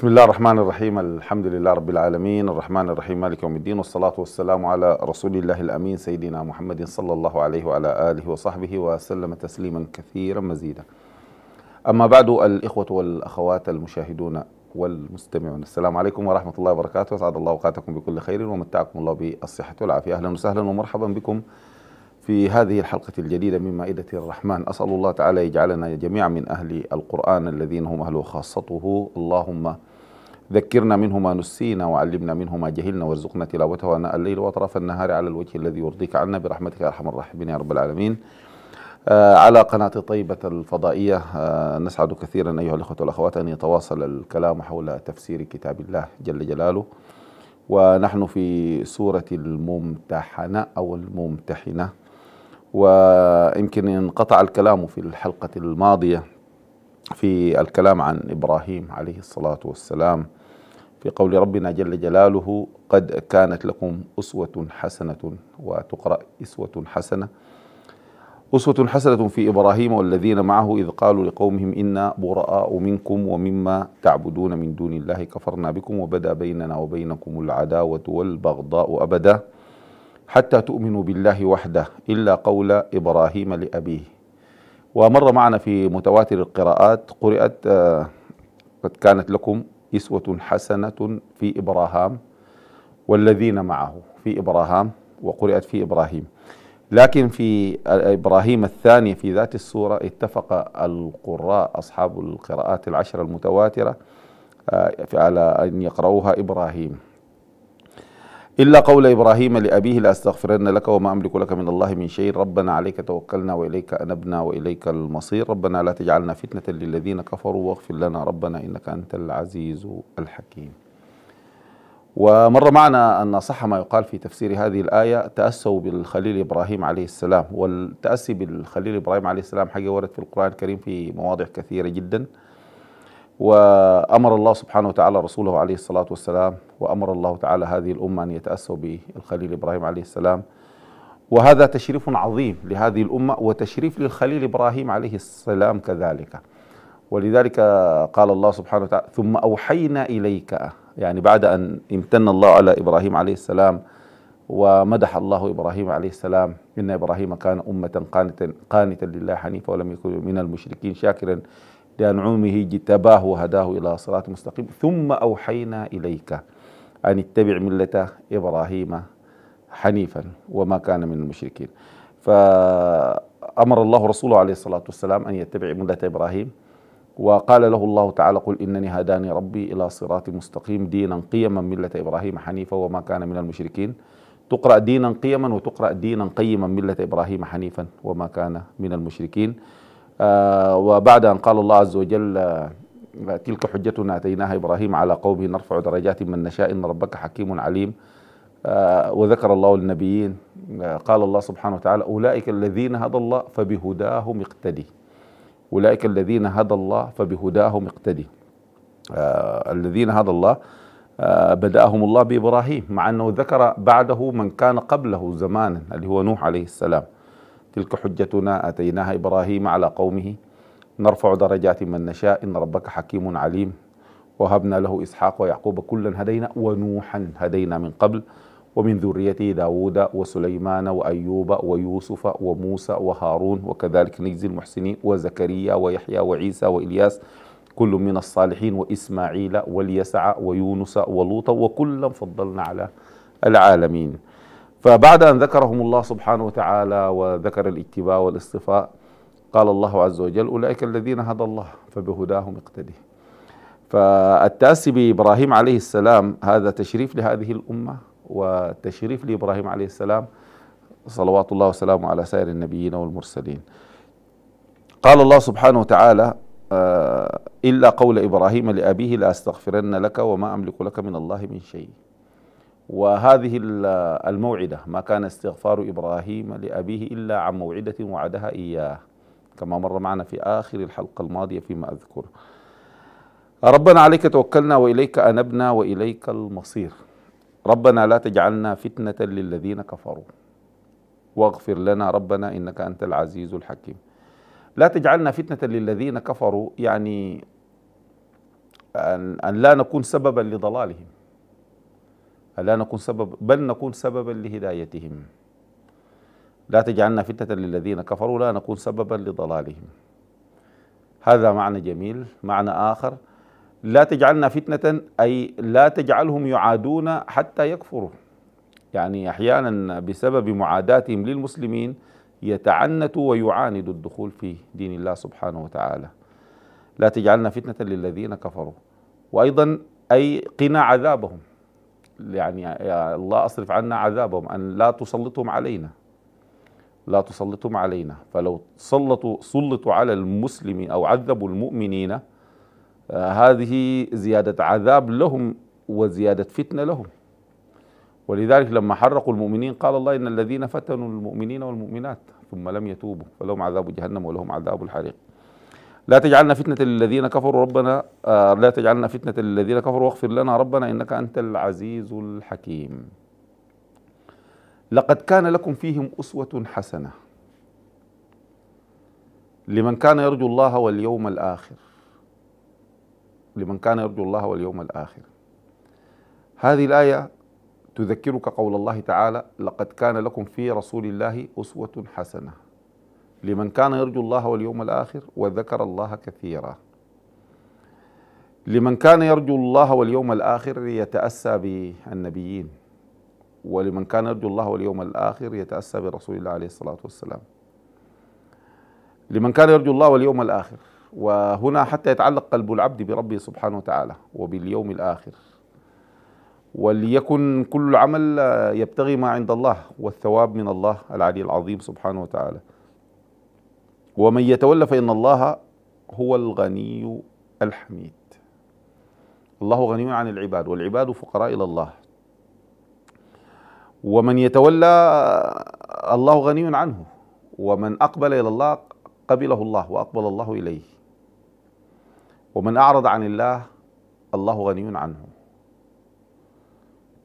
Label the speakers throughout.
Speaker 1: بسم الله الرحمن الرحيم الحمد لله رب العالمين الرحمن الرحيم مالك يوم الدين والصلاة والسلام على رسول الله الأمين سيدنا محمد صلى الله عليه وعلى آله وصحبه وسلم تسليما كثيرا مزيدا أما بعد الإخوة والأخوات المشاهدون والمستمعون السلام عليكم ورحمة الله وبركاته أسعد الله أوقاتكم بكل خير ومتعكم الله بالصحة والعافية أهلا وسهلا ومرحبا بكم في هذه الحلقة الجديدة من مائدة الرحمن أسأل الله تعالى يجعلنا جميعا من أهل القرآن الذين هم أهله خاصته اللهم ذكرنا منه ما نسينا وعلمنا منه ما جهلنا وارزقنا تلاوته اناء الليل واطراف النهار على الوجه الذي يرضيك عنا برحمتك يا ارحم الراحمين يا رب العالمين آه، على قناة طيبة الفضائية آه، نسعد كثيرا أيها الأخوة والأخوات أن يتواصل الكلام حول تفسير كتاب الله جل جلاله ونحن في سورة الممتحنة أو الممتحنة ويمكن انقطع الكلام في الحلقة الماضية في الكلام عن إبراهيم عليه الصلاة والسلام في قول ربنا جل جلاله قد كانت لكم أسوة حسنة وتقرأ أسوة حسنة أسوة حسنة في إبراهيم والذين معه إذ قالوا لقومهم إنا براء منكم ومما تعبدون من دون الله كفرنا بكم وبدا بيننا وبينكم العداوة والبغضاء أبدا حتى تؤمنوا بالله وحده إلا قول إبراهيم لأبيه ومر معنا في متواتر القراءات قرأت آه، قد كانت لكم اسوه حسنه في ابراهام والذين معه في ابراهام وقرات في ابراهيم لكن في ابراهيم الثانية في ذات السوره اتفق القراء اصحاب القراءات العشر المتواتره آه، على ان يقرؤوها ابراهيم إلا قول إبراهيم لأبيه لأستغفرن لك وما أملك لك من الله من شيء ربنا عليك توكلنا وإليك أنبنا وإليك المصير ربنا لا تجعلنا فتنة للذين كفروا واغفر لنا ربنا إنك أنت العزيز الحكيم ومر معنا أن صح ما يقال في تفسير هذه الآية تأسوا بالخليل إبراهيم عليه السلام والتأسي بالخليل إبراهيم عليه السلام حاجة ورد في القرآن الكريم في مواضع كثيرة جدا وأمر الله سبحانه وتعالى رسوله عليه الصلاة والسلام وأمر الله تعالى هذه الأمة أن يتأسوا بالخليل إبراهيم عليه السلام وهذا تشريف عظيم لهذه الأمة وتشريف للخليل إبراهيم عليه السلام كذلك ولذلك قال الله سبحانه وتعالى ثم أوحينا إليك يعني بعد أن امتن الله على إبراهيم عليه السلام ومدح الله إبراهيم عليه السلام إن إبراهيم كان أمة قانتا, قانتا لله حنيفا ولم يكن من المشركين شاكرا لأنعمه اجتباه وهداه إلى صراط مستقيم ثم أوحينا إليك أن اتبع ملة إبراهيم حنيفا وما كان من المشركين فأمر الله رسوله عليه الصلاة والسلام أن يتبع ملة إبراهيم وقال له الله تعالى قل إنني هداني ربي إلى صراط مستقيم دينا قيما ملة إبراهيم حنيفا وما كان من المشركين تقرأ دينا قيما وتقرأ دينا قيما ملة إبراهيم حنيفا وما كان من المشركين آه وبعد أن قال الله عز وجل تلك حجتنا أتيناها إبراهيم على قومه نرفع درجات من نشاء إن ربك حكيم عليم آه، وذكر الله النبيين آه، قال الله سبحانه وتعالى أولئك الذين هدى الله فبهداهم اقتدي أولئك الذين هدى الله فبهداهم اقتدي آه، الذين هدى الله بدأهم الله بإبراهيم مع أنه ذكر بعده من كان قبله زمانا اللي هو نوح عليه السلام تلك حجتنا أتيناها إبراهيم على قومه نرفع درجات من نشاء إن ربك حكيم عليم وهبنا له إسحاق ويعقوب كلا هدينا ونوحا هدينا من قبل ومن ذريته داود وسليمان وأيوب ويوسف وموسى وهارون وكذلك نجزي المحسنين وزكريا ويحيى وعيسى وإلياس كل من الصالحين وإسماعيل واليسع ويونس ولوطا وكلا فضلنا على العالمين فبعد أن ذكرهم الله سبحانه وتعالى وذكر الاتباع والاصطفاء قال الله عز وجل أولئك الذين هدى الله فبهداهم اقتدي فالتأسي بإبراهيم عليه السلام هذا تشريف لهذه الأمة وتشريف لإبراهيم عليه السلام صلوات الله وسلامه على سائر النبيين والمرسلين قال الله سبحانه وتعالى آه، إلا قول إبراهيم لأبيه لأستغفرن لك وما أملك لك من الله من شيء وهذه الموعدة ما كان استغفار إبراهيم لأبيه إلا عن موعدة وعدها إياه كما مر معنا في آخر الحلقة الماضية فيما أذكر ربنا عليك توكلنا وإليك أنبنا وإليك المصير ربنا لا تجعلنا فتنة للذين كفروا واغفر لنا ربنا إنك أنت العزيز الحكيم لا تجعلنا فتنة للذين كفروا يعني أن, أن لا نكون سببا لضلالهم أن لا نكون سبب بل نكون سببا لهدايتهم لا تجعلنا فتنة للذين كفروا لا نكون سببا لضلالهم هذا معنى جميل معنى آخر لا تجعلنا فتنة أي لا تجعلهم يعادون حتى يكفروا يعني أحيانا بسبب معاداتهم للمسلمين يتعنت ويعاند الدخول في دين الله سبحانه وتعالى لا تجعلنا فتنة للذين كفروا وأيضا أي قنا عذابهم يعني يا الله أصرف عنا عذابهم أن لا تسلطهم علينا لا تسلطهم علينا فلو سلطوا سلطوا على المسلم او عذبوا المؤمنين آه، هذه زياده عذاب لهم وزياده فتنه لهم ولذلك لما حرقوا المؤمنين قال الله ان الذين فتنوا المؤمنين والمؤمنات ثم لم يتوبوا فلهم عذاب جهنم ولهم عذاب الحريق لا تجعلنا فتنة للذين كفروا ربنا آه لا تجعلنا فتنة للذين كفروا واغفر لنا ربنا إنك أنت العزيز الحكيم لقد كان لكم فيهم أسوة حسنة لمن كان يرجو الله واليوم الآخر لمن كان يرجو الله واليوم الآخر هذه الآية تذكرك قول الله تعالى لقد كان لكم في رسول الله أسوة حسنة لمن كان يرجو الله واليوم الآخر وذكر الله كثيرا لمن كان يرجو الله واليوم الآخر يتأسى بالنبيين ولمن كان يرجو الله واليوم الآخر يتأسى برسول الله عليه الصلاة والسلام لمن كان يرجو الله واليوم الآخر وهنا حتى يتعلق قلب العبد بربه سبحانه وتعالى وباليوم الآخر وليكن كل عمل يبتغي ما عند الله والثواب من الله العلي العظيم سبحانه وتعالى ومن يتولى فإن الله هو الغني الحميد الله غني عن العباد والعباد فقراء إلى الله ومن يتولى الله غني عنه ومن أقبل إلى الله قبله الله وأقبل الله إليه ومن أعرض عن الله الله غني عنه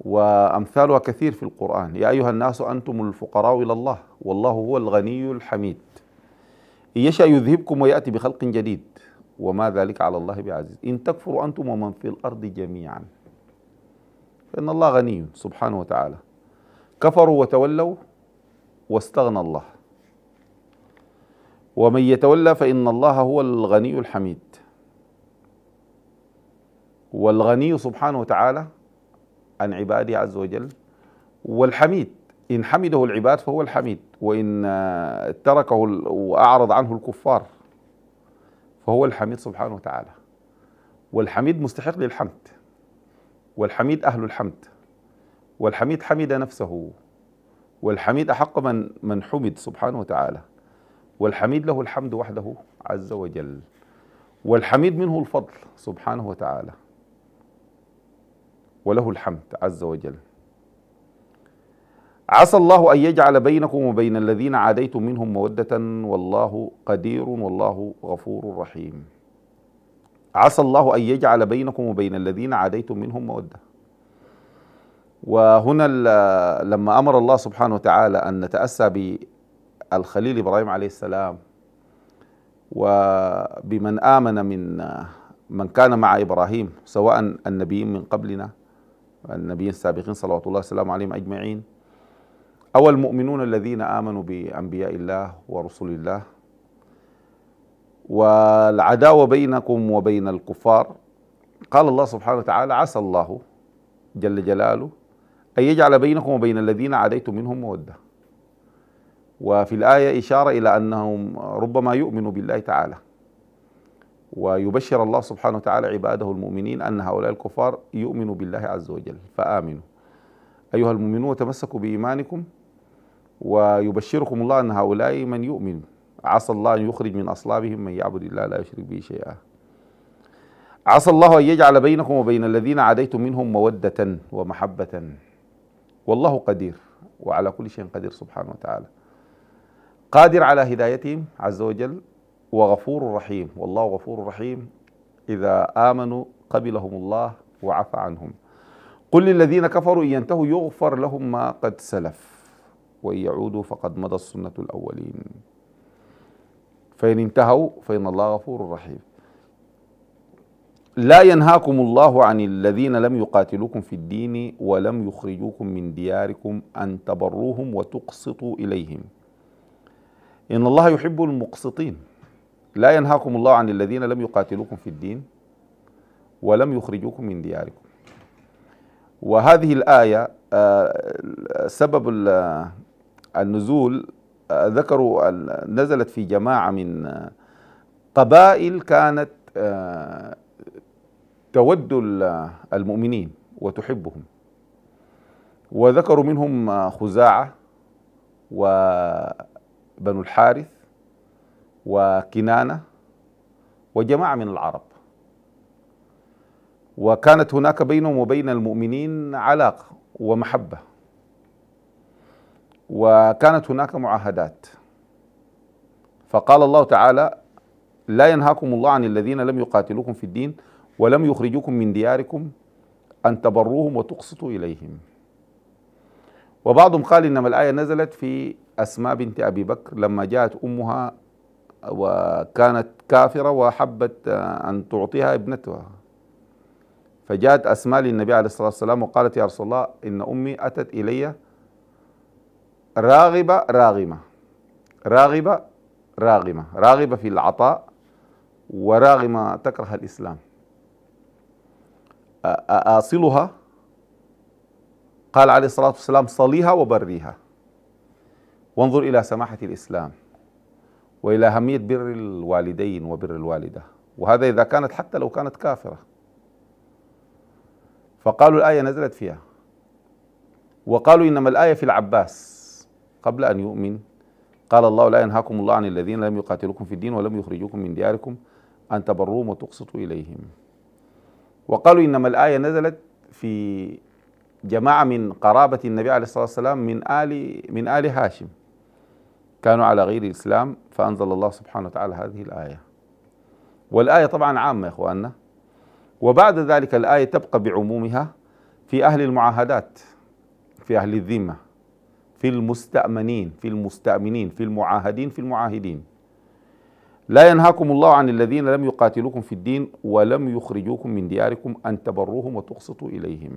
Speaker 1: وأمثالها كثير في القرآن يا أيها الناس أنتم الفقراء إلى الله والله هو الغني الحميد إن يشاء يذهبكم ويأتي بخلق جديد وما ذلك على الله بعزيز إن تكفروا أنتم ومن في الأرض جميعا فإن الله غني سبحانه وتعالى كفروا وتولوا واستغنى الله ومن يتولى فإن الله هو الغني الحميد والغني سبحانه وتعالى عن عباده عز وجل والحميد إن حمده العباد فهو الحميد وإن تركه وأعرض عنه الكفار فهو الحميد سبحانه وتعالى والحميد مستحق للحمد والحميد أهل الحمد والحميد حمد نفسه والحميد أحق من من حمد سبحانه وتعالى والحميد له الحمد وحده عز وجل والحميد منه الفضل سبحانه وتعالى وله الحمد عز وجل عسى الله أن يجعل بينكم وبين الذين عاديتم منهم مودة والله قدير والله غفور رحيم عسى الله أن يجعل بينكم وبين الذين عاديتم منهم مودة وهنا لما امر الله سبحانه وتعالى ان نتاسى بالخليل ابراهيم عليه السلام وبمن امن من من كان مع ابراهيم سواء النبيين من قبلنا النبيين السابقين صلوات الله وسلامه عليهم اجمعين او المؤمنون الذين امنوا بانبياء الله ورسل الله والعداوه بينكم وبين الكفار قال الله سبحانه وتعالى عسى الله جل جلاله أن يجعل بينكم وبين الذين عاديتم منهم مودة وفي الآية إشارة إلى أنهم ربما يؤمنوا بالله تعالى ويبشر الله سبحانه وتعالى عباده المؤمنين أن هؤلاء الكفار يؤمنوا بالله عز وجل فآمنوا أيها المؤمنون تمسكوا بإيمانكم ويبشركم الله أن هؤلاء من يؤمن عسى الله أن يخرج من أصلابهم من يعبد الله لا يشرك به شيئا عسى الله أن يجعل بينكم وبين الذين عاديتم منهم مودة ومحبة والله قدير وعلى كل شيء قدير سبحانه وتعالى قادر على هدايتهم عز وجل وغفور رحيم والله غفور رحيم إذا آمنوا قبلهم الله وعفى عنهم قل للذين كفروا إن ينتهوا يغفر لهم ما قد سلف وإن يعودوا فقد مضى السنة الأولين فإن انتهوا فإن الله غفور رحيم لا ينهاكم الله عن الذين لم يقاتلوكم في الدين ولم يخرجوكم من دياركم ان تبروهم وتقسطوا اليهم ان الله يحب المقسطين لا ينهاكم الله عن الذين لم يقاتلوكم في الدين ولم يخرجوكم من دياركم وهذه الايه آه، سبب النزول آه، ذكروا نزلت في جماعه من قبائل كانت آه، تود المؤمنين وتحبهم وذكروا منهم خزاعة وبنو الحارث وكنانة وجماعة من العرب وكانت هناك بينهم وبين المؤمنين علاقة ومحبة وكانت هناك معاهدات فقال الله تعالى لا ينهاكم الله عن الذين لم يقاتلوكم في الدين ولم يخرجوكم من دياركم أن تبروهم وتقسطوا إليهم وبعضهم قال إنما الآية نزلت في أسماء بنت أبي بكر لما جاءت أمها وكانت كافرة وحبت أن تعطيها ابنتها فجاءت أسماء للنبي عليه الصلاة والسلام وقالت يا رسول الله إن أمي أتت إلي راغبة راغمة راغبة راغمة راغبة في العطاء وراغمة تكره الإسلام أصلها قال عليه الصلاة والسلام صليها وبريها وانظر إلى سماحة الإسلام وإلى أهمية بر الوالدين وبر الوالدة وهذا إذا كانت حتى لو كانت كافرة فقالوا الآية نزلت فيها وقالوا إنما الآية في العباس قبل أن يؤمن قال الله لا ينهاكم الله عن الذين لم يقاتلوكم في الدين ولم يخرجوكم من دياركم أن تبروهم وتقسطوا إليهم وقالوا إنما الآية نزلت في جماعة من قرابة النبي عليه الصلاة والسلام من آل من آل هاشم كانوا على غير الإسلام فأنزل الله سبحانه وتعالى هذه الآية والآية طبعا عامة يا إخواننا وبعد ذلك الآية تبقى بعمومها في أهل المعاهدات في أهل الذمة في المستأمنين في المستأمنين في المعاهدين في المعاهدين لا ينهاكم الله عن الذين لم يقاتلوكم في الدين ولم يخرجوكم من دياركم أن تبروهم وتقسطوا إليهم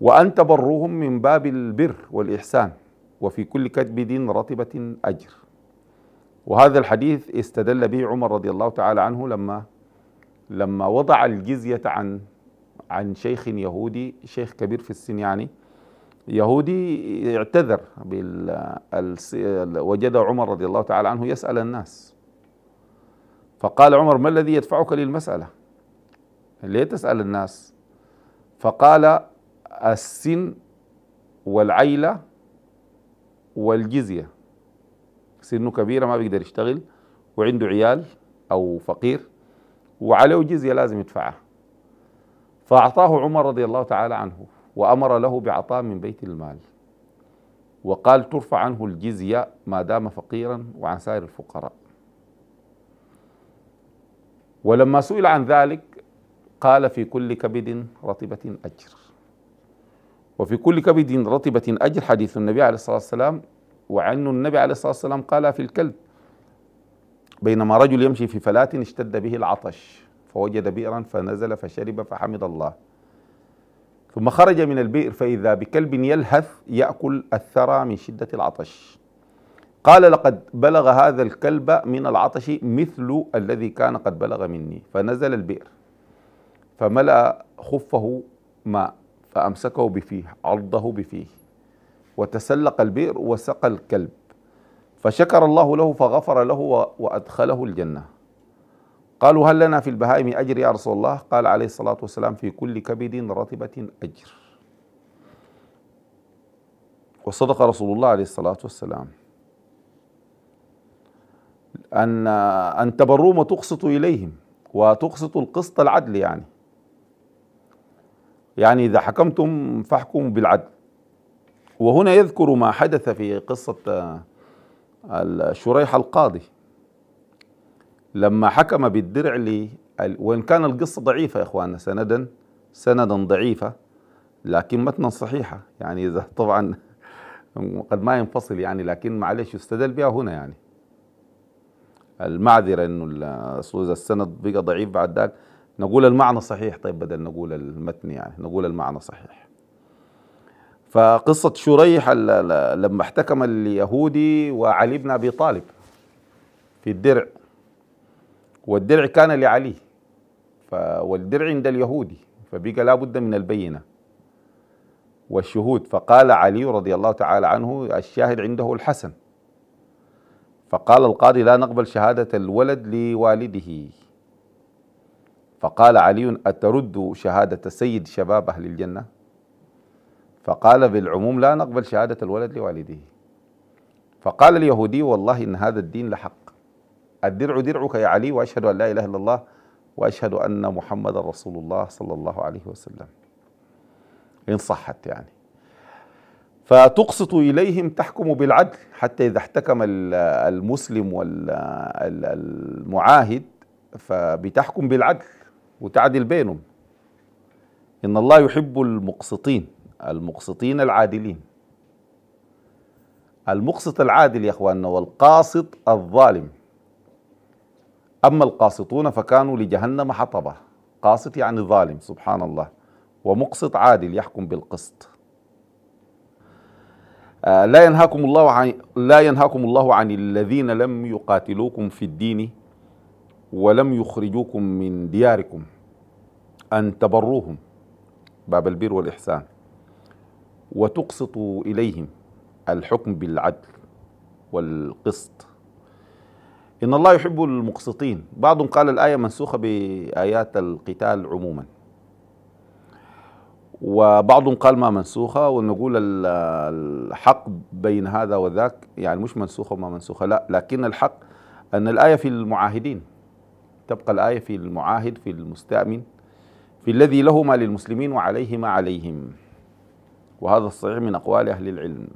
Speaker 1: وأن تبروهم من باب البر والإحسان وفي كل كتب دين رطبة أجر وهذا الحديث استدل به عمر رضي الله تعالى عنه لما لما وضع الجزية عن عن شيخ يهودي شيخ كبير في السن يعني يهودي اعتذر وجد عمر رضي الله تعالى عنه يسأل الناس فقال عمر ما الذي يدفعك للمسألة ليه تسأل الناس فقال السن والعيلة والجزية سنه كبيرة ما بيقدر يشتغل وعنده عيال أو فقير وعليه جزية لازم يدفعها فأعطاه عمر رضي الله تعالى عنه وأمر له بعطاء من بيت المال وقال ترفع عنه الجزية ما دام فقيرا وعن سائر الفقراء ولما سئل عن ذلك قال في كل كبد رطبة أجر وفي كل كبد رطبة أجر حديث النبي عليه الصلاة والسلام وعن النبي عليه الصلاة والسلام قال في الكلب بينما رجل يمشي في فلاة اشتد به العطش فوجد بئرا فنزل فشرب فحمد الله ثم خرج من البئر فإذا بكلب يلهث يأكل الثرى من شدة العطش قال لقد بلغ هذا الكلب من العطش مثل الذي كان قد بلغ مني فنزل البئر فملأ خفه ماء فأمسكه بفيه عرضه بفيه وتسلق البئر وسقى الكلب فشكر الله له فغفر له وأدخله الجنه قالوا هل لنا في البهائم أجر يا رسول الله قال عليه الصلاة والسلام في كل كبد رطبة أجر وصدق رسول الله عليه الصلاة والسلام أن أن تبروم وتقسطوا إليهم وتقسطوا القسط العدل يعني يعني إذا حكمتم فاحكموا بالعدل وهنا يذكر ما حدث في قصة شريح القاضي لما حكم بالدرع لي وإن كان القصة ضعيفة يا إخواننا سندا سندا ضعيفة لكن متنا صحيحة يعني إذا طبعا قد ما ينفصل يعني لكن معلش يستدل بها هنا يعني المعذرة إنه إذا السند بقى ضعيف بعد ذاك نقول المعنى صحيح طيب بدل نقول المتن يعني نقول المعنى صحيح فقصة شريح لما احتكم اليهودي وعلي بن أبي طالب في الدرع والدرع كان لعلي والدرع عند اليهودي فبقى لابد من البينة والشهود فقال علي رضي الله تعالى عنه الشاهد عنده الحسن فقال القاضي لا نقبل شهادة الولد لوالده فقال علي أترد شهادة سيد شباب أهل الجنة فقال بالعموم لا نقبل شهادة الولد لوالده فقال اليهودي والله إن هذا الدين لحق الدرع درعك يا علي وأشهد أن لا إله إلا الله وأشهد أن محمد رسول الله صلى الله عليه وسلم إن صحت يعني فتقسط إليهم تحكم بالعدل حتى إذا احتكم المسلم والمعاهد فبتحكم بالعدل وتعدل بينهم إن الله يحب المقسطين المقسطين العادلين المقسط العادل يا اخواننا والقاسط الظالم أما القاسطون فكانوا لجهنم حطبة قاسط يعني ظالم سبحان الله ومقسط عادل يحكم بالقسط آه، لا ينهاكم الله عن لا ينهاكم الله عن الذين لم يقاتلوكم في الدين ولم يخرجوكم من دياركم أن تبروهم باب البر والإحسان وتقسطوا إليهم الحكم بالعدل والقسط إن الله يحب المقسطين بعضهم قال الآية منسوخة بآيات القتال عموما وبعضهم قال ما منسوخة ونقول الحق بين هذا وذاك يعني مش منسوخة وما منسوخة لا لكن الحق أن الآية في المعاهدين تبقى الآية في المعاهد في المستأمن في الذي له ما للمسلمين وعليه ما عليهم وهذا الصحيح من أقوال أهل العلم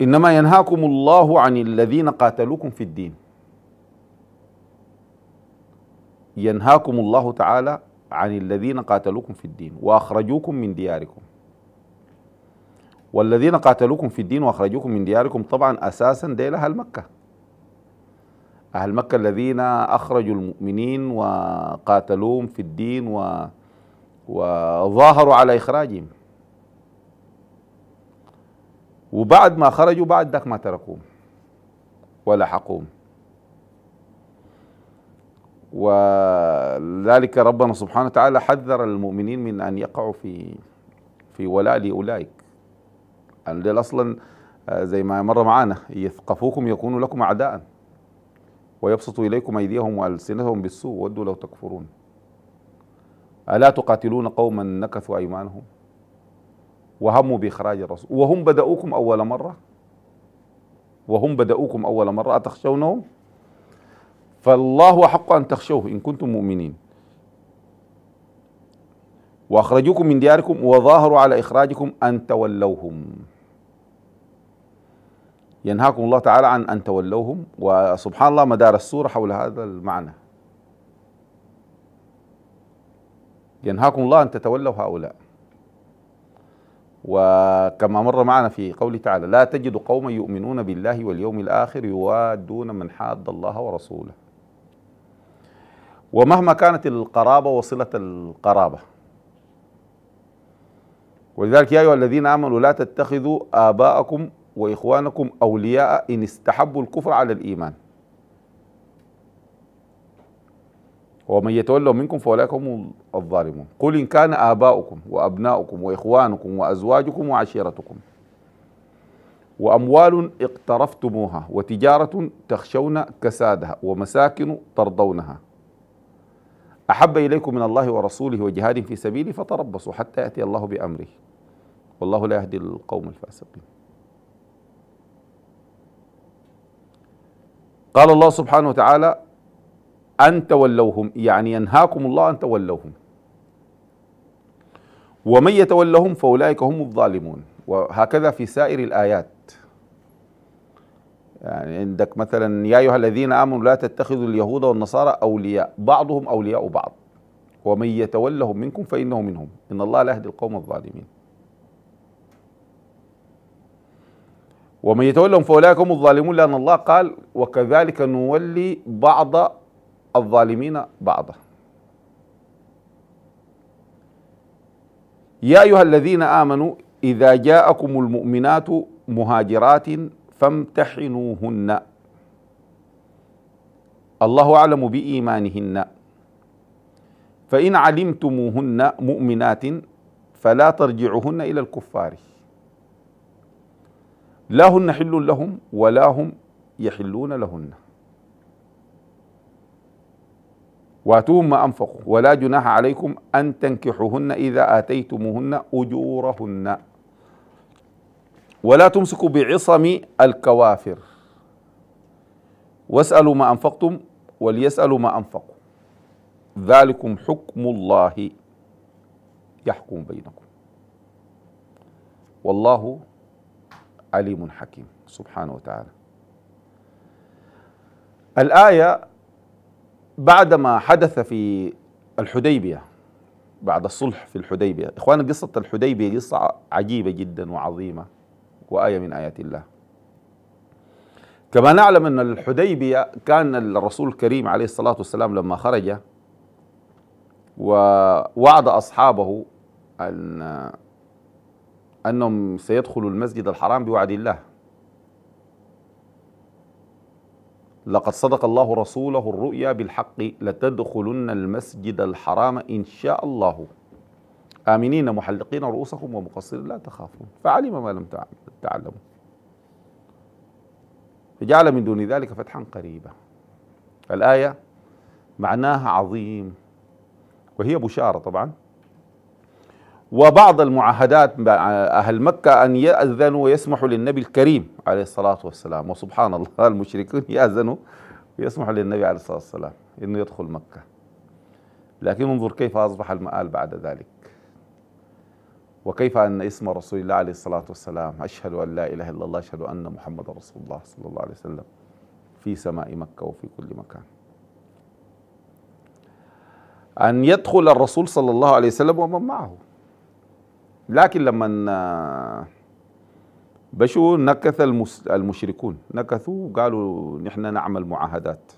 Speaker 1: إنما ينهاكم الله عن الذين قاتلوكم في الدين ينهاكم الله تعالى عن الذين قاتلوكم في الدين وأخرجوكم من دياركم والذين قاتلوكم في الدين وأخرجوكم من دياركم طبعا أساسا ديل أهل مكة أهل مكة الذين أخرجوا المؤمنين وقاتلوهم في الدين و... وظاهروا على إخراجهم وبعد ما خرجوا بعد ذاك ما تركوهم ولا حقوهم ولذلك ربنا سبحانه وتعالى حذر المؤمنين من ان يقعوا في في ولاء لاولئك الليل اصلا آه، زي ما مر معانا يثقفوكم يكونوا لكم اعداء ويبسطوا اليكم ايديهم والسنتهم بالسوء ودوا لو تكفرون الا تقاتلون قوما نكثوا ايمانهم وهموا بإخراج الرسول وهم بدأوكم أول مرة وهم بدأوكم أول مرة أتخشونهم فالله أحق أن تخشوه إن كنتم مؤمنين وأخرجوكم من دياركم وظاهروا على إخراجكم أن تولوهم ينهاكم الله تعالى عن أن تولوهم وسبحان الله مدار السورة حول هذا المعنى ينهاكم الله أن تتولوا هؤلاء وكما مر معنا في قوله تعالى لا تجد قوما يؤمنون بالله واليوم الآخر يوادون من حاد الله ورسوله ومهما كانت القرابة وصلة القرابة ولذلك يا أيها الذين آمنوا لا تتخذوا آباءكم وإخوانكم أولياء إن استحبوا الكفر على الإيمان ومن يتولوا منكم فاولئك هم الظالمون قل ان كان اباؤكم وابناؤكم واخوانكم وازواجكم وعشيرتكم واموال اقترفتموها وتجاره تخشون كسادها ومساكن ترضونها احب اليكم من الله ورسوله وجهاد في سبيله فتربصوا حتى ياتي الله بامره والله لا يهدي القوم الفاسقين قال الله سبحانه وتعالى أن تولوهم يعني ينهاكم الله أن تولوهم ومن يتولهم فأولئك هم الظالمون وهكذا في سائر الآيات يعني عندك مثلا يا أيها الذين آمنوا لا تتخذوا اليهود والنصارى أولياء بعضهم أولياء بعض ومن يتولهم منكم فإنه منهم إن الله لا يهدي القوم الظالمين ومن يتولهم فأولئك هم الظالمون لأن الله قال وكذلك نولي بعض الظالمين بعضا يا أيها الذين آمنوا إذا جاءكم المؤمنات مهاجرات فامتحنوهن الله أعلم بإيمانهن فإن علمتموهن مؤمنات فلا ترجعوهن إلى الكفار لا هن حل لهم ولا هم يحلون لهن واتوهم ما انفقوا ولا جناح عليكم ان تنكحوهن اذا اتيتموهن اجورهن ولا تمسكوا بعصم الكوافر واسالوا ما انفقتم وليسالوا ما انفقوا ذلكم حكم الله يحكم بينكم والله عليم حكيم سبحانه وتعالى الايه بعد ما حدث في الحديبية بعد الصلح في الحديبية إخوان قصة الحديبية قصة عجيبة جدا وعظيمة وآية من آيات الله كما نعلم أن الحديبية كان الرسول الكريم عليه الصلاة والسلام لما خرج ووعد أصحابه أن أنهم سيدخلوا المسجد الحرام بوعد الله لقد صدق الله رسوله الرؤيا بالحق لتدخلن المسجد الحرام إن شاء الله آمنين محلقين رؤوسكم ومقصرين لا تخافون فعلم ما لم تعلموا فجعل من دون ذلك فتحا قريبا الآية معناها عظيم وهي بشارة طبعا وبعض المعاهدات مع أهل مكة أن يأذنوا ويسمحوا للنبي الكريم عليه الصلاة والسلام وسبحان الله المشركون يأذنوا ويسمحوا للنبي عليه الصلاة والسلام أنه يدخل مكة لكن انظر كيف أصبح المآل بعد ذلك وكيف أن اسم رسول الله عليه الصلاة والسلام أشهد أن لا إله إلا الله أشهد أن محمد رسول الله صلى الله عليه وسلم في سماء مكة وفي كل مكان أن يدخل الرسول صلى الله عليه وسلم ومن معه لكن لما بشو نكث المشركون نكثوا قالوا نحن نعمل معاهدات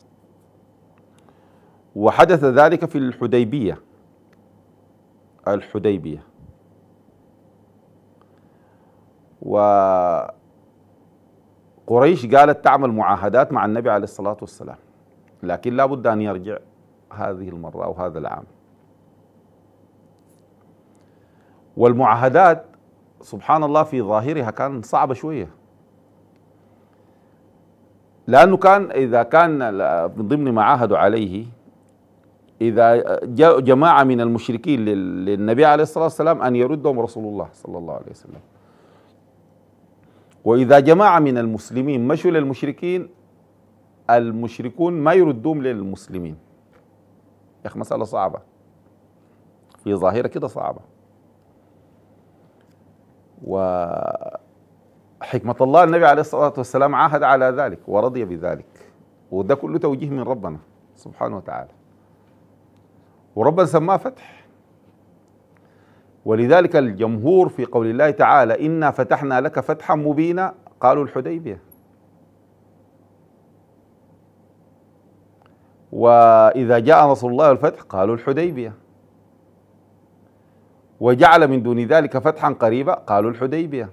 Speaker 1: وحدث ذلك في الحديبية الحديبية وقريش قالت تعمل معاهدات مع النبي عليه الصلاة والسلام لكن لابد أن يرجع هذه المرة أو هذا العام والمعاهدات سبحان الله في ظاهرها كان صعبة شوية لأنه كان إذا كان من ضمن ما عاهدوا عليه إذا جاء جماعة من المشركين للنبي عليه الصلاة والسلام أن يردهم رسول الله صلى الله عليه وسلم وإذا جماعة من المسلمين مشوا للمشركين المشركون ما يردوهم للمسلمين يا أخي مسألة صعبة في ظاهرة كده صعبة وحكمة الله النبي عليه الصلاة والسلام عاهد على ذلك ورضي بذلك وده كله توجيه من ربنا سبحانه وتعالى وربنا سماه فتح ولذلك الجمهور في قول الله تعالى إنا فتحنا لك فتحا مبينا قالوا الحديبية وإذا جاء نصر الله الفتح قالوا الحديبية وجعل من دون ذلك فتحا قريبا قالوا الحديبية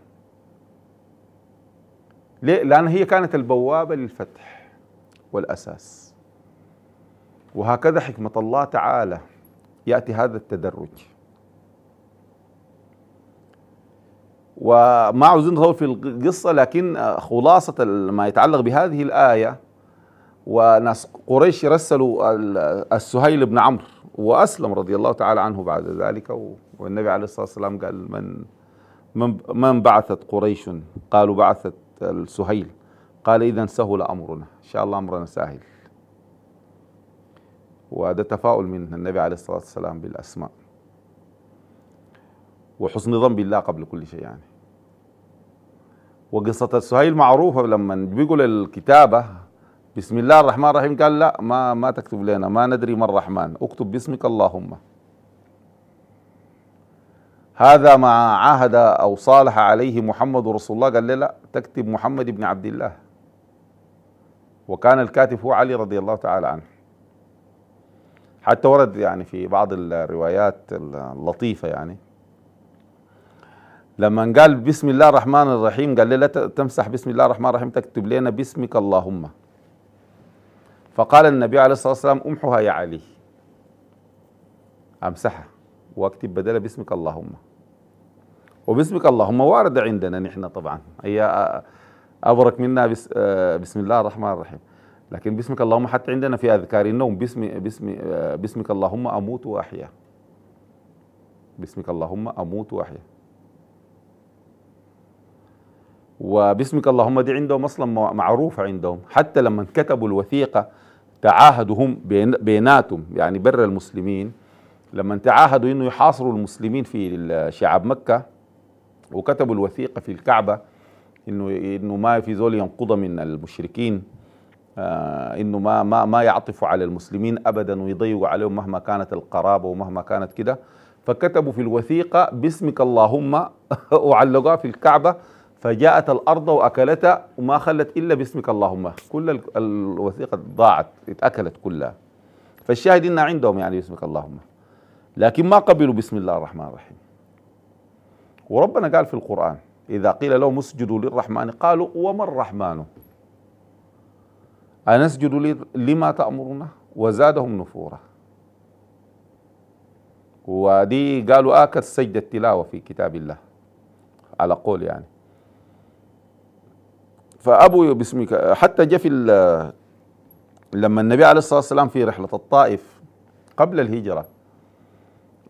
Speaker 1: ليه؟ لأن هي كانت البوابة للفتح والأساس وهكذا حكمة الله تعالى يأتي هذا التدرج وما عاوزين نطول في القصة لكن خلاصة ما يتعلق بهذه الآية وناس قريش رسلوا السهيل بن عمرو وأسلم رضي الله تعالى عنه بعد ذلك و والنبي عليه الصلاة والسلام قال من من, من بعثت قريش قالوا بعثت السهيل قال إذا سهل أمرنا إن شاء الله أمرنا سهل وهذا تفاؤل من النبي عليه الصلاة والسلام بالأسماء وحسن ظن بالله قبل كل شيء يعني وقصة السهيل معروفة لما بيقول الكتابة بسم الله الرحمن الرحيم قال لا ما ما تكتب لنا ما ندري من الرحمن اكتب باسمك اللهم هذا ما عاهد أو صالح عليه محمد رسول الله قال له لا تكتب محمد بن عبد الله وكان الكاتب هو علي رضي الله تعالى عنه حتى ورد يعني في بعض الروايات اللطيفة يعني لما قال بسم الله الرحمن الرحيم قال لي لا تمسح بسم الله الرحمن الرحيم تكتب لنا باسمك اللهم فقال النبي عليه الصلاة والسلام امحها يا علي امسحها واكتب بدلها باسمك اللهم وباسمك اللهم وارد عندنا نحن طبعا هي آه، أبرك منا بس آه، بسم الله الرحمن الرحيم لكن باسمك اللهم حتى عندنا في أذكار النوم باسم باسم آه، باسمك اللهم أموت وأحيا باسمك اللهم أموت وأحيا وباسمك اللهم دي عندهم اصلا معروفه عندهم حتى لما كتبوا الوثيقه تعاهدوا هم بيناتهم يعني بر المسلمين لما تعاهدوا انه يحاصروا المسلمين في شعب مكه وكتبوا الوثيقة في الكعبة انه انه ما في زول ينقض من المشركين آه انه ما ما ما يعطف على المسلمين ابدا ويضيقوا عليهم مهما كانت القرابه ومهما كانت كده فكتبوا في الوثيقه باسمك اللهم وعلقوها في الكعبه فجاءت الارض واكلتها وما خلت الا باسمك اللهم كل الوثيقه ضاعت اتاكلت كلها فالشاهد ان عندهم يعني باسمك اللهم لكن ما قبلوا بسم الله الرحمن الرحيم وربنا قال في القرآن إذا قيل لهم اسجدوا للرحمن قالوا وما الرحمن أنسجد لما تأمرنا وزادهم نفورا ودي قالوا آكد سجد التلاوة في كتاب الله على قول يعني فأبو باسمك حتى جاء في لما النبي عليه الصلاة والسلام في رحلة الطائف قبل الهجرة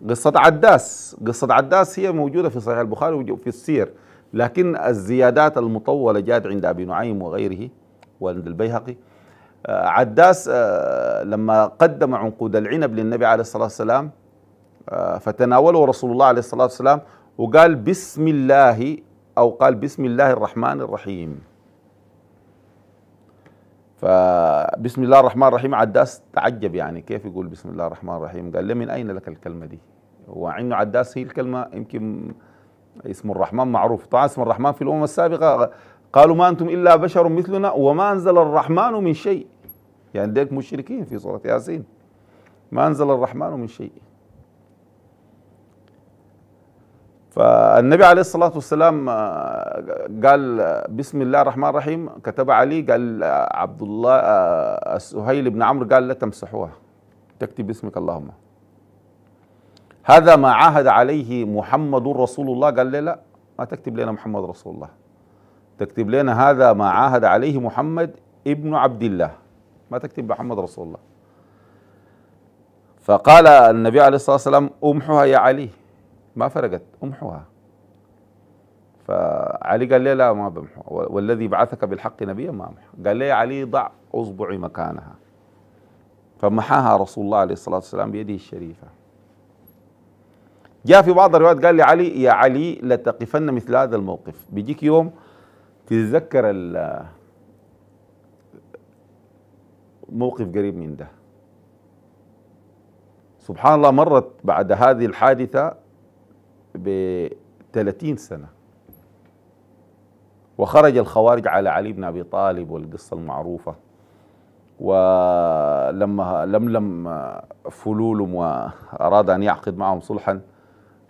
Speaker 1: قصة عداس قصة عداس هي موجودة في صحيح البخاري وفي السير لكن الزيادات المطولة جاءت عند أبي نعيم وغيره وعند البيهقي آه، عداس آه، لما قدم عنقود العنب للنبي عليه الصلاة والسلام آه، فتناوله رسول الله عليه الصلاة والسلام وقال بسم الله أو قال بسم الله الرحمن الرحيم فبسم الله الرحمن الرحيم عداس تعجب يعني كيف يقول بسم الله الرحمن الرحيم قال لي من أين لك الكلمة دي وعنه عداس هي الكلمة يمكن اسم الرحمن معروف طبعا اسم الرحمن في الأمم السابقة قالوا ما أنتم إلا بشر مثلنا وما أنزل الرحمن من شيء يعني ديك مشركين في سورة ياسين ما أنزل الرحمن من شيء فالنبي عليه الصلاة والسلام آه، قال بسم الله الرحمن الرحيم كتب علي قال آه، عبد الله آه، السهيل بن عمرو قال لا تمسحوها تكتب اسمك اللهم هذا ما عاهد عليه محمد رسول الله قال لي لا ما تكتب لنا محمد رسول الله تكتب لنا هذا ما عاهد عليه محمد ابن عبد الله ما تكتب محمد رسول الله فقال النبي عليه الصلاة والسلام امحها يا علي ما فرقت امحوها فعلي قال لي لا ما بمحوها والذي بعثك بالحق نبيا ما امحوها قال لي علي ضع اصبعي مكانها فمحاها رسول الله عليه الصلاه والسلام بيده الشريفه جاء في بعض الروايات قال لي علي يا علي لتقفن مثل هذا الموقف بيجيك يوم تتذكر موقف قريب من ده سبحان الله مرت بعد هذه الحادثة ب 30 سنة وخرج الخوارج على علي بن أبي طالب والقصة المعروفة ولما لم لم فلولهم وأراد أن يعقد معهم صلحا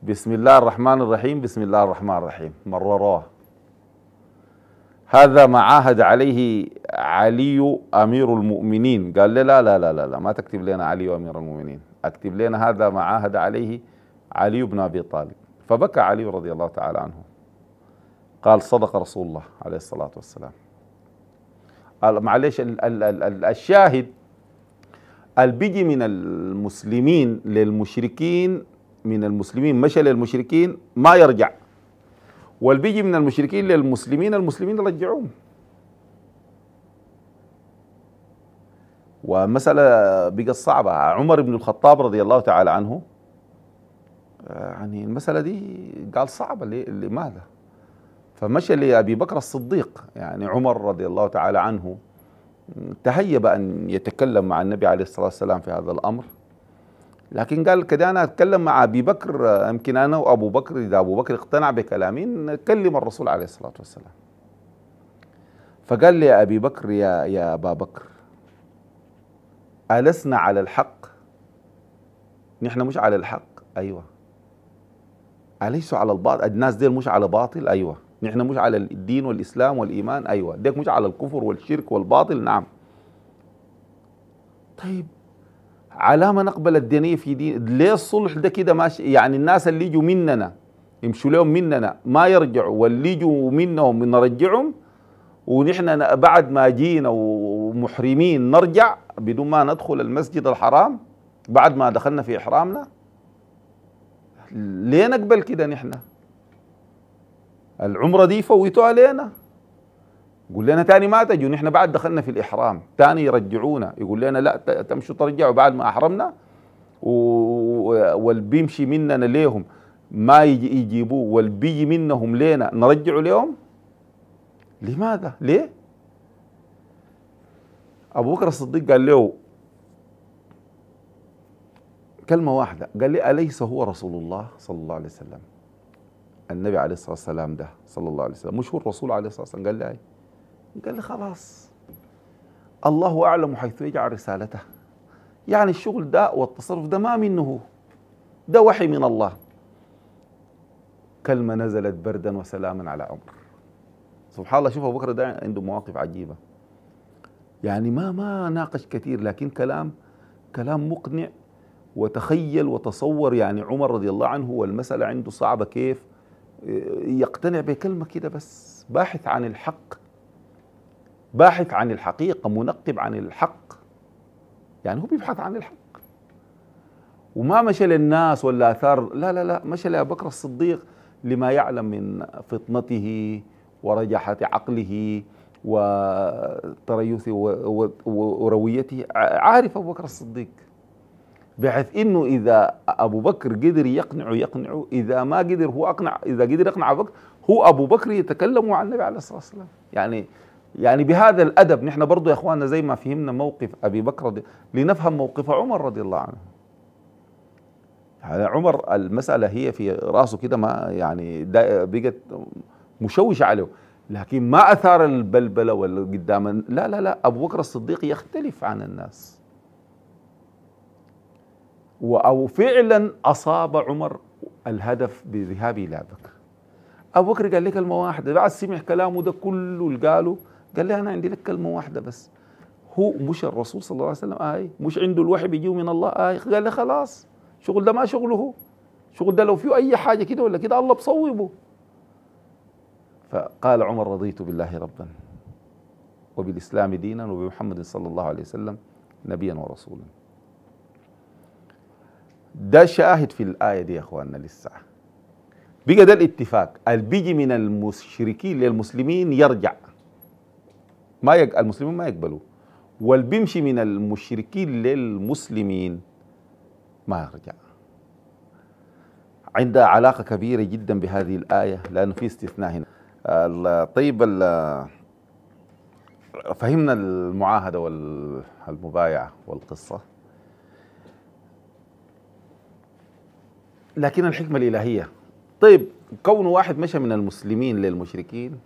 Speaker 1: بسم الله الرحمن الرحيم بسم الله الرحمن الرحيم مرروه هذا ما عاهد عليه علي امير المؤمنين قال لي لا لا لا لا, لا ما تكتب لنا علي امير المؤمنين اكتب لنا هذا ما عاهد عليه علي بن ابي طالب فبكى علي رضي الله تعالى عنه قال صدق رسول الله عليه الصلاة والسلام معلش الشاهد البيجي من المسلمين للمشركين من المسلمين مشى للمشركين ما يرجع والبيجي من المشركين للمسلمين المسلمين يرجعون ومسألة بقت صعبة عمر بن الخطاب رضي الله تعالى عنه يعني المسألة دي قال صعبة لماذا فمشى لأبي بكر الصديق يعني عمر رضي الله تعالى عنه تهيب أن يتكلم مع النبي عليه الصلاة والسلام في هذا الأمر لكن قال كده أنا أتكلم مع أبي بكر يمكن أنا وأبو بكر إذا أبو بكر اقتنع بكلامي نكلم الرسول عليه الصلاة والسلام فقال لي يا أبي بكر يا, يا أبا بكر ألسنا على الحق نحن مش على الحق أيوه أليسوا على الباطل الناس ديل مش على باطل أيوة نحن مش على الدين والإسلام والإيمان أيوة ديك مش على الكفر والشرك والباطل نعم طيب علامة نقبل الدينية في دين ليه الصلح ده كده ماشي يعني الناس اللي يجوا مننا يمشوا لهم مننا ما يرجعوا واللي يجوا منهم نرجعهم ونحن بعد ما جينا ومحرمين نرجع بدون ما ندخل المسجد الحرام بعد ما دخلنا في إحرامنا ليه نقبل كده نحن العمرة دي فوتوها لينا يقول لنا تاني ما تجوا نحن بعد دخلنا في الإحرام تاني يرجعونا يقول لنا لا تمشوا ترجعوا بعد ما أحرمنا والبيمشي مننا ليهم ما يجي يجيبوه والبي منهم لينا نرجعه ليهم لماذا ليه أبو بكر الصديق قال له كلمة واحدة قال لي أليس هو رسول الله صلى الله عليه وسلم النبي عليه الصلاة والسلام ده صلى الله عليه وسلم مش هو الرسول عليه الصلاة والسلام قال لي أي قال لي خلاص الله أعلم حيث يجعل رسالته يعني الشغل ده والتصرف ده ما منه ده وحي من الله كلمة نزلت بردا وسلاما على عمر سبحان الله شوف أبو بكر ده عنده مواقف عجيبة يعني ما ما ناقش كثير لكن كلام كلام مقنع وتخيل وتصور يعني عمر رضي الله عنه والمسألة عنده صعبة كيف آه، يقتنع بكلمة كده بس باحث عن الحق باحث عن الحقيقة منقب عن الحق يعني هو بيبحث عن الحق وما مشى للناس ولا اثار لا لا لا مشى لابو بكر الصديق لما يعلم من فطنته ورجحة عقله وتريث ورويته عارف ابو بكر الصديق بحيث انه اذا ابو بكر قدر يقنعه يقنعه اذا ما قدر هو اقنع اذا قدر يقنع ابو بكر هو ابو بكر يتكلم عن النبي عليه الصلاه والسلام يعني يعني بهذا الادب نحن برضه يا اخواننا زي ما فهمنا موقف ابي بكر رضي لنفهم موقف عمر رضي الله عنه يعني عمر المساله هي في راسه كده ما يعني بقت مشوش عليه لكن ما اثار البلبله ولا قدام لا لا لا ابو بكر الصديق يختلف عن الناس أو فعلا أصاب عمر الهدف بذهابه إلى أبو بكر أبو بكر قال لك كلمة واحدة بعد سمع كلامه ده كله اللي قاله قال لي أنا عندي لك كلمة واحدة بس هو مش الرسول صلى الله عليه وسلم آي آه، مش عنده الوحي بيجي من الله آي آه، قال لي خلاص شغل ده ما شغله هو شغل ده لو فيه أي حاجة كده ولا كده الله بصوبه فقال عمر رضيت بالله ربا وبالإسلام دينا وبمحمد صلى الله عليه وسلم نبيا ورسولا ده شاهد في الآية دي يا أخواننا لسه بقى ده الاتفاق اللي بيجي من المشركين للمسلمين يرجع ما يق... المسلمين ما يقبلوه واللي بيمشي من المشركين للمسلمين ما يرجع عندها علاقة كبيرة جدا بهذه الآية لأنه في استثناء هنا طيب فهمنا المعاهدة والمبايعة والقصة لكن الحكمة الإلهية طيب كون واحد مشى من المسلمين للمشركين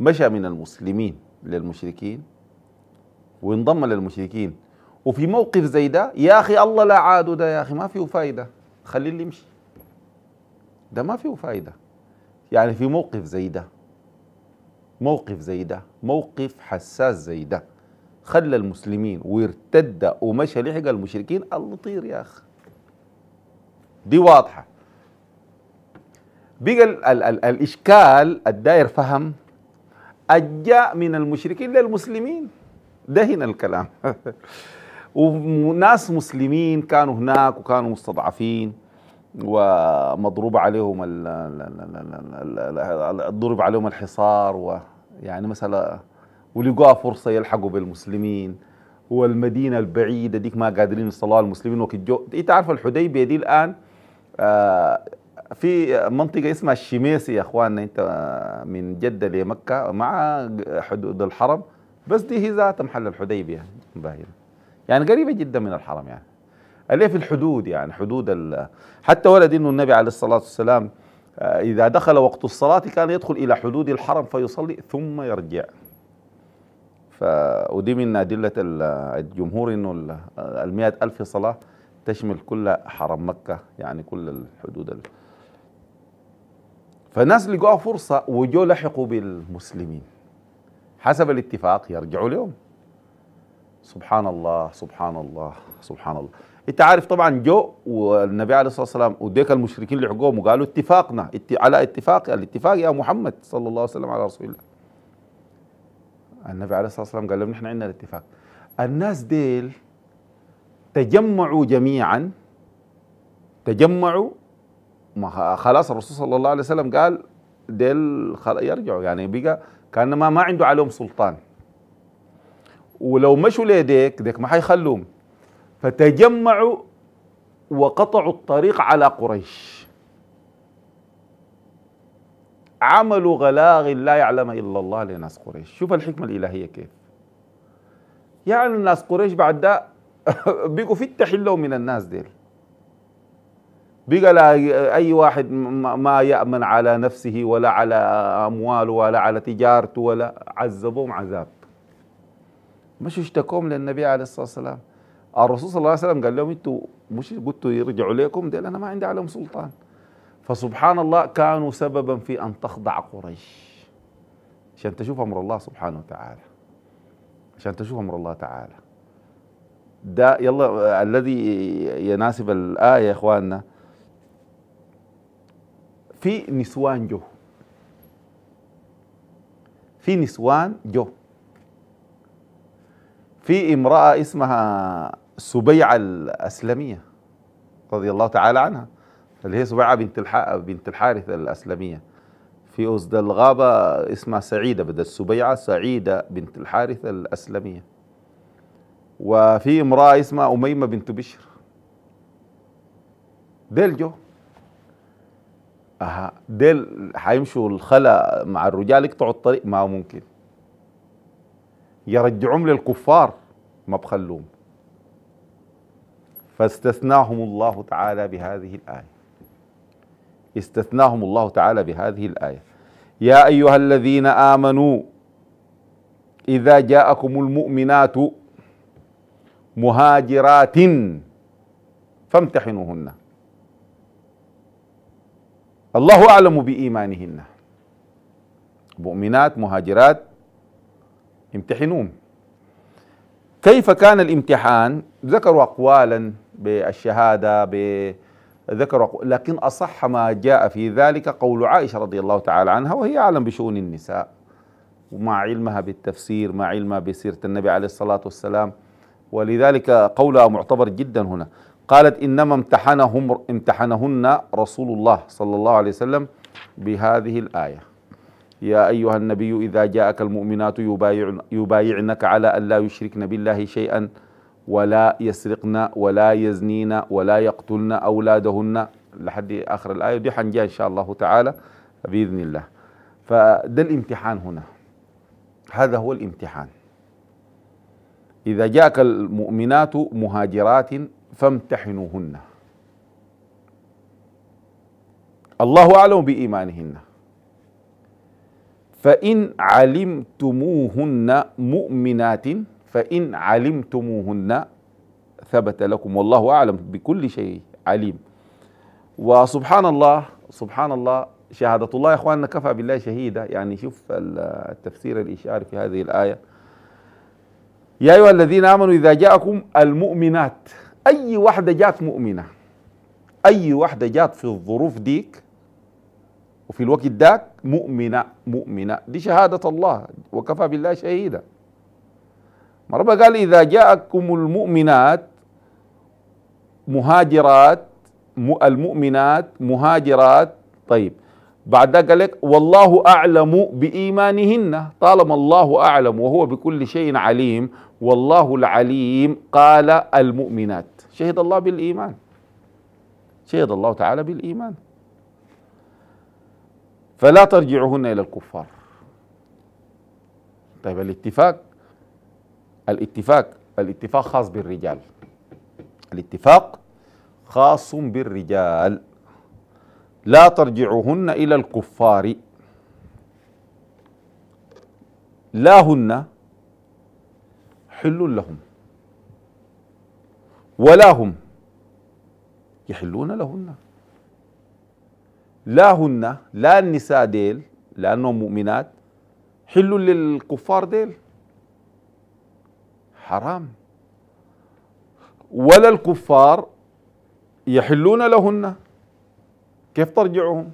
Speaker 1: مشى من المسلمين للمشركين وانضم للمشركين وفي موقف زي ده يا أخي الله لا عاد ده يا أخي ما فيه فايدة خليه اللي يمشي ده ما فيه فايدة يعني في موقف زي ده موقف زي ده موقف حساس زي ده خلى المسلمين وارتد ومشى لحق المشركين الله طير يا أخي دي واضحه بقى ال ال ال الاشكال الداير فهم اجاء من المشركين للمسلمين ده هنا الكلام وناس مسلمين كانوا هناك وكانوا مستضعفين ومضروب عليهم ضرب عليهم الحصار ويعني مثلا ولقوا فرصه يلحقوا بالمسلمين والمدينه البعيده ديك ما قادرين يصلوا المسلمين وقت جو انت عارف الحديبيه دي الان آه، في منطقه اسمها الشميسي يا اخواننا انت آه، من جده لمكه مع حدود الحرم بس دي هي ذات محل الحديبيه يعني قريبه جدا من الحرم يعني اللي في الحدود يعني حدود حتى ولد انه النبي عليه الصلاه والسلام آه، اذا دخل وقت الصلاه كان يدخل الى حدود الحرم فيصلي ثم يرجع ف ودي من ادله الجمهور انه ال 100000 الف صلاه تشمل كل حرم مكة يعني كل الحدود ال... فالناس لقوها فرصة وجو لحقوا بالمسلمين حسب الاتفاق يرجعوا لهم سبحان الله سبحان الله سبحان الله انت عارف طبعا جو والنبي عليه الصلاه والسلام وديك المشركين لحقوهم وقالوا اتفاقنا ات... على اتفاق الاتفاق يا محمد صلى الله عليه وسلم على رسول الله النبي عليه الصلاه والسلام قال لهم نحن عندنا الاتفاق الناس ديل تجمعوا جميعا تجمعوا ما خلاص الرسول صلى الله عليه وسلم قال ديل يرجعوا يعني بقى كان ما, ما عنده عليهم سلطان ولو مشوا ليديك ديك ما حيخلوهم فتجمعوا وقطعوا الطريق على قريش عملوا غلاغ لا يعلم الا الله لناس قريش شوف الحكمه الالهيه كيف يعني الناس قريش بعد ده بيجوا في التحلو من الناس ديل بقى لا اي واحد ما يامن على نفسه ولا على امواله ولا على تجارته ولا عذبوهم عذاب مش اشتكوهم للنبي عليه الصلاه والسلام الرسول صلى الله عليه وسلم قال لهم انتوا مش قلتوا يرجعوا ليكم ديل انا ما عندي عليهم سلطان فسبحان الله كانوا سببا في ان تخضع قريش عشان تشوف امر الله سبحانه وتعالى عشان تشوف امر الله تعالى ده يلا الذي يناسب الآية يا إخواننا في نسوان جو في نسوان جو في امرأة اسمها سبيعة الأسلمية رضي الله تعالى عنها اللي هي سبيعة بنت بنت الحارث الأسلمية في أسد الغابة اسمها سعيدة بدل سبيعة سعيدة بنت الحارث الأسلمية وفي امرأة اسمها أميمة بنت بشر ديل جو أها ديل حيمشوا الخلا مع الرجال يقطعوا الطريق ما ممكن يرجعهم للكفار ما بخلوهم فاستثناهم الله تعالى بهذه الآية استثناهم الله تعالى بهذه الآية يا أيها الذين آمنوا إذا جاءكم المؤمنات مهاجرات فامتحنوهن الله أعلم بإيمانهن مؤمنات مهاجرات امتحنوهم كيف كان الامتحان ذكروا أقوالا بالشهادة ذكروا لكن أصح ما جاء في ذلك قول عائشة رضي الله تعالى عنها وهي أعلم بشؤون النساء ومع علمها بالتفسير مع علمها بسيرة النبي عليه الصلاة والسلام ولذلك قولها معتبر جدا هنا قالت إنما امتحنهم امتحنهن رسول الله صلى الله عليه وسلم بهذه الآية يا أيها النبي إذا جاءك المؤمنات يبايع يبايعنك على أن لا يشركن بالله شيئا ولا يسرقن ولا يزنين ولا يقتلن أولادهن لحد آخر الآية دي حنجيها إن شاء الله تعالى بإذن الله فده الامتحان هنا هذا هو الامتحان إذا جاءك المؤمنات مهاجرات فامتحنوهن الله أعلم بإيمانهن فإن علمتموهن مؤمنات فإن علمتموهن ثبت لكم والله أعلم بكل شيء عليم وسبحان الله سبحان الله شهادة الله يا إخواننا كفى بالله شهيدا يعني شوف التفسير الإشاري في هذه الآية يا أيها الذين آمنوا إذا جاءكم المؤمنات أي واحدة جات مؤمنة أي واحدة جات في الظروف ديك وفي الوقت داك مؤمنة مؤمنة دي شهادة الله وكفى بالله شهيدا ما ربنا قال إذا جاءكم المؤمنات مهاجرات المؤمنات مهاجرات طيب بعد ذلك قال لك والله أعلم بإيمانهن طالما الله أعلم وهو بكل شيء عليم والله العليم قال المؤمنات شهد الله بالإيمان شهد الله تعالى بالإيمان فلا ترجعهن إلى الكفار طيب الاتفاق الاتفاق الاتفاق خاص بالرجال الاتفاق خاص بالرجال لا ترجعوهن إلى الكفار لا هن حل لهم ولا هم يحلون لهن لا هن لا النساء ديل لأنهم مؤمنات حل للكفار ديل حرام ولا الكفار يحلون لهن كيف ترجعهم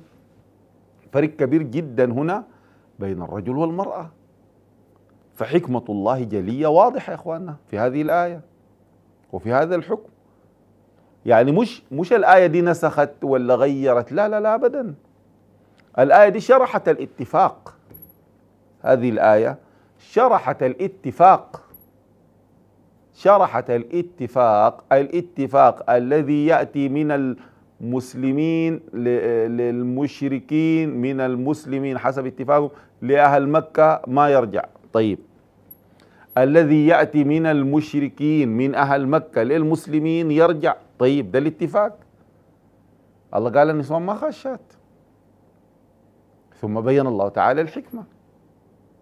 Speaker 1: فرق كبير جدا هنا بين الرجل والمرأة فحكمة الله جلية واضحة يا إخواننا في هذه الآية وفي هذا الحكم يعني مش مش الآية دي نسخت ولا غيرت لا لا لا أبدا الآية دي شرحت الاتفاق هذه الآية شرحت الاتفاق شرحت الاتفاق الاتفاق الذي يأتي من مسلمين للمشركين من المسلمين حسب اتفاقهم لأهل مكة ما يرجع طيب الذي يأتي من المشركين من أهل مكة للمسلمين يرجع طيب ده الاتفاق الله قال النسوان ما خشات ثم بين الله تعالى الحكمة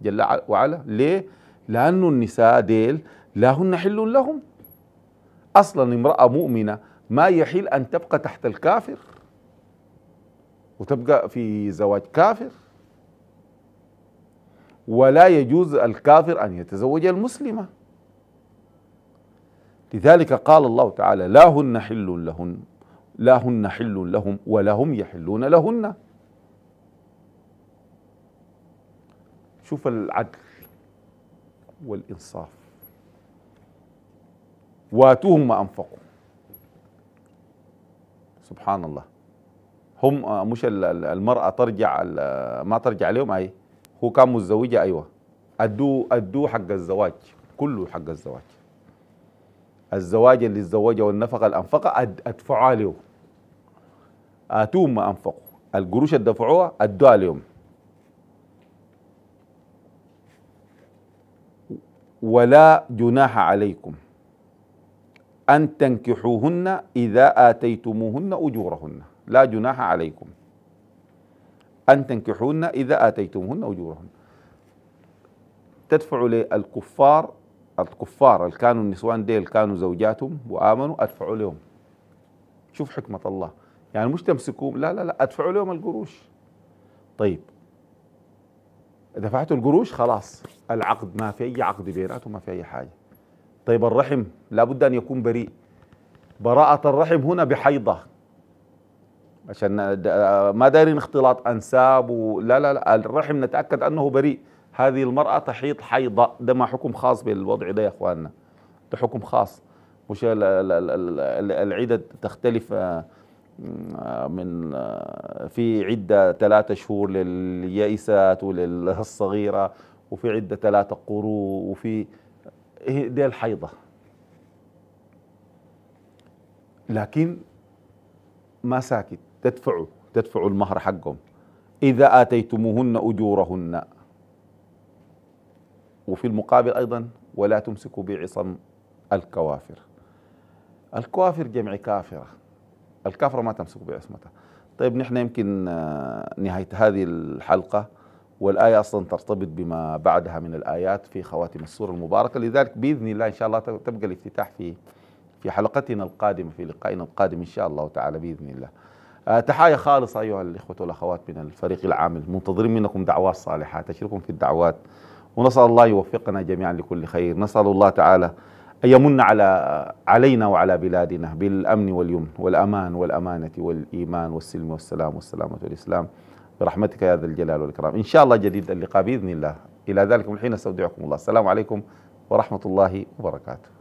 Speaker 1: جل وعلا ليه؟ لأن النساء ديل لا هن حل لهم أصلا امرأة مؤمنة ما يحل أن تبقى تحت الكافر وتبقى في زواج كافر ولا يجوز الكافر أن يتزوج المسلمة لذلك قال الله تعالى لا هن حل لهن لا هن حل لهم ولا هم يحلون لهن شوف العدل والإنصاف واتوهم ما أنفقوا سبحان الله هم آه، مش المرأة ترجع ما ترجع عليهم أي هو كان متزوجة أيوة أدوا أدوا حق الزواج كله حق الزواج الزواج اللي تزوجه والنفقة اللي أنفقها أدفعوا له آتوهم ما أنفقوا القروش اللي دفعوها أدوها لهم ولا جناح عليكم أن تنكحوهن إذا آتيتموهن أجورهن لا جناح عليكم أن تنكحوهن إذا آتيتموهن أجورهن تدفعوا للكفار الكفار اللي كانوا النسوان ديل كانوا زوجاتهم وآمنوا أدفعوا لهم شوف حكمة الله يعني مش تمسكوهم لا لا لا أدفعوا لهم القروش طيب دفعتوا القروش خلاص العقد ما في أي عقد بيناتهم ما في أي حاجة طيب الرحم لابد أن يكون بريء براءة الرحم هنا بحيضة عشان ما دايرين اختلاط أنساب ولا لا لا لا الرحم نتأكد أنه بريء هذه المرأة تحيض حيضة ده ما حكم خاص بالوضع ده يا إخواننا ده حكم خاص مش العدد تختلف آه، آه، من آه، في عدة ثلاثة شهور لليائسات وللصغيرة وفي عدة ثلاثة قروء وفي دي الحيضة لكن ما ساكت تدفعوا تدفعوا المهر حقهم إذا آتيتموهن أجورهن وفي المقابل أيضا ولا تمسكوا بعصم الكوافر الكوافر جمع كافرة الكافرة ما تمسك بعصمتها طيب نحن يمكن آه، نهاية هذه الحلقة والآية أصلا ترتبط بما بعدها من الآيات في خواتم السورة المباركة لذلك بإذن الله إن شاء الله تبقى الافتتاح في في حلقتنا القادمة في لقائنا القادم إن شاء الله تعالى بإذن الله آه، تحايا خالصة أيها الإخوة والأخوات من الفريق العامل منتظرين منكم دعوات صالحة تشركم في الدعوات ونسأل الله يوفقنا جميعا لكل خير نسأل الله تعالى أن يمن على علينا وعلى بلادنا بالأمن واليمن والأمان والأمانة والإيمان والسلم والسلام والسلامة والإسلام برحمتك يا ذا الجلال والإكرام إن شاء الله جديد اللقاء بإذن الله إلى ذلك الحين أستودعكم الله السلام عليكم ورحمة الله وبركاته